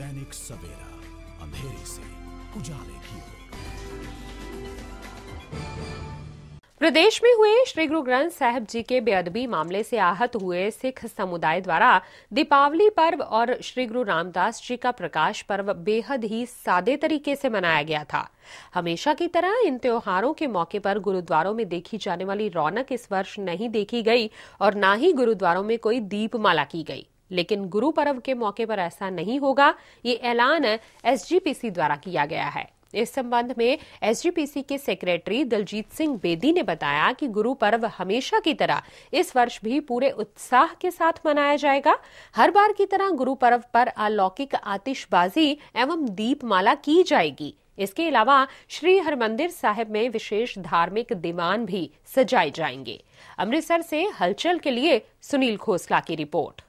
दैनिक सवेरा अंधेरे से उजाले की प्रदेश में हुए श्री गुरु ग्रंथ साहिब जी के बेअदबी मामले से आहत हुए सिख समुदाय द्वारा दीपावली पर्व और श्री गुरु रामदास जी का प्रकाश पर्व बेहद ही सादे तरीके से मनाया गया था हमेशा की तरह इन त्योहारों के मौके पर गुरुद्वारों में देखी जाने वाली रौनक इस वर्ष नहीं देखी गई और न ही गुरुद्वारों में कोई दीपमाला की गई लेकिन गुरु पर्व के मौके पर ऐसा नहीं होगा ये ऐलान एसजीपीसी द्वारा किया गया है इस संबंध में एसजीपीसी के सेक्रेटरी दलजीत सिंह बेदी ने बताया कि गुरु पर्व हमेशा की तरह इस वर्ष भी पूरे उत्साह के साथ मनाया जाएगा हर बार की तरह गुरु पर्व पर अलौकिक आतिशबाजी एवं दीपमाला की जाएगी इसके अलावा श्री हरमंदिर साहिब में विशेष धार्मिक दीवान भी सजाए जाएंगे अमृतसर से हलचल के लिए सुनील खोसला की रिपोर्ट